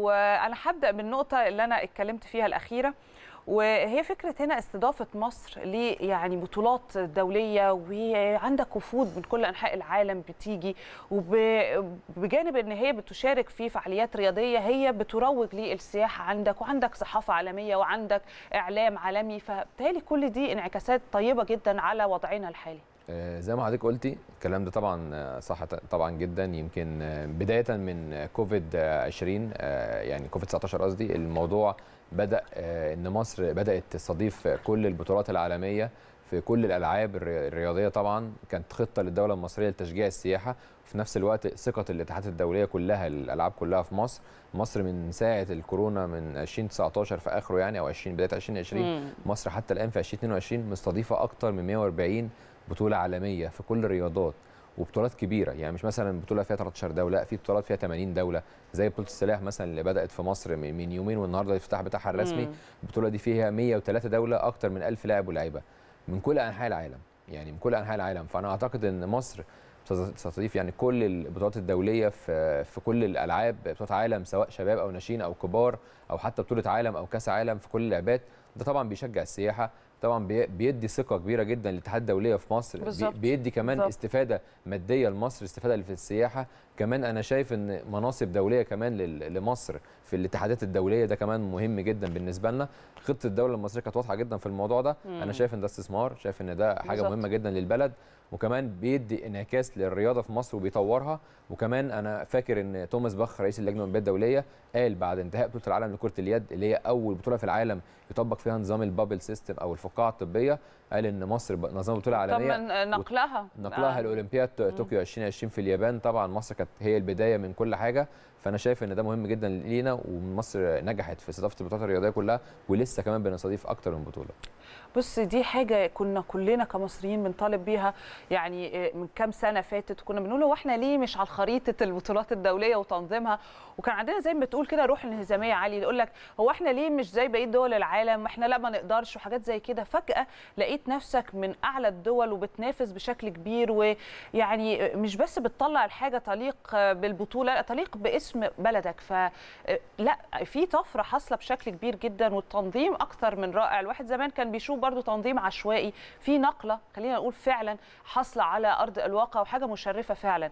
وانا هبدا بالنقطه اللي انا اتكلمت فيها الاخيره وهي فكره هنا استضافه مصر ل يعني بطولات دوليه وعندك وفود من كل انحاء العالم بتيجي وبجانب ان هي بتشارك في فعاليات رياضيه هي بتروج للسياحه عندك وعندك صحافه عالميه وعندك اعلام عالمي فبالتالي كل دي انعكاسات طيبه جدا على وضعنا الحالي آه، زي ما حضرتك قلتي الكلام ده طبعا آه، صح طبعا جدا يمكن آه، بدايه من كوفيد 20 يعني كوفيد 19 قصدي الموضوع بدا ان مصر بدات تستضيف كل البطولات العالميه في كل الالعاب الرياضيه طبعا كانت خطه للدوله المصريه لتشجيع السياحه وفي نفس الوقت ثقه الاتحادات الدوليه كلها الالعاب كلها في مصر مصر من ساعه الكورونا من 2019 في اخره يعني او 20 بدايه 2020 مصر حتى الان في 2022 مستضيفه اكثر من 140 بطوله عالميه في كل الرياضات وبطولات كبيره يعني مش مثلا بطوله فيها 13 دوله لا في بطولات فيها 80 دوله زي بطوله السلاح مثلا اللي بدات في مصر من يومين والنهارده الافتتاح بتاعها الرسمي البطوله دي فيها 103 دوله اكتر من 1000 لاعب ولاعيبه من كل انحاء العالم يعني من كل انحاء العالم فانا اعتقد ان مصر ستضيف يعني كل البطولات الدوليه في في كل الالعاب بطولات عالم سواء شباب او ناشئين او كبار او حتى بطوله عالم او كاس عالم في كل اللعبات ده طبعا بيشجع السياحه طبعا بيدي ثقه كبيره جدا للاتحاد الدوليه في مصر بالزبط. بيدي كمان بالزبط. استفاده ماديه لمصر استفاده في السياحه كمان انا شايف ان مناصب دوليه كمان لمصر في الاتحادات الدوليه ده كمان مهم جدا بالنسبه لنا خطه الدوله المصريه كانت واضحه جدا في الموضوع ده مم. انا شايف ان ده استثمار شايف ان ده حاجه بالزبط. مهمه جدا للبلد وكمان بيدي انعكاس للرياضه في مصر وبيطورها وكمان انا فاكر ان توماس باخ رئيس اللجنه الاولمبيه الدوليه قال بعد انتهاء بطوله العالم لكره اليد اللي هي اول بطوله في العالم يطبق فيها نظام البابل سيستم او الفقاعات القاعه الطبيه قال ان مصر نظام بطوله عالميه طبعا نقلها نقلها آه. لاولمبياد طوكيو 2020 في اليابان طبعا مصر كانت هي البدايه من كل حاجه فانا شايف ان ده مهم جدا لينا ومصر نجحت في استضافه البطولات الرياضيه كلها ولسه كمان بنستضيف اكتر من بطوله بص دي حاجه كنا كلنا كمصريين بنطالب بيها يعني آه، من كام سنه فاتت كنا بنقول هو احنا ليه مش على خريطه البطولات الدوليه وتنظيمها وكان عندنا زي ما بتقول كده روح انهزاميه عاليه يقول لك هو احنا ليه مش زي بقيه دول العالم احنا لا ما نقدرش وحاجات زي كده كده فجاه لقيت نفسك من اعلى الدول وبتنافس بشكل كبير ويعني مش بس بتطلع الحاجه تليق بالبطوله لا تليق باسم بلدك فلا في طفره حاصله بشكل كبير جدا والتنظيم اكثر من رائع الواحد زمان كان بيشوف برضو تنظيم عشوائي في نقله خلينا نقول فعلا حاصله على ارض الواقع وحاجه مشرفه فعلا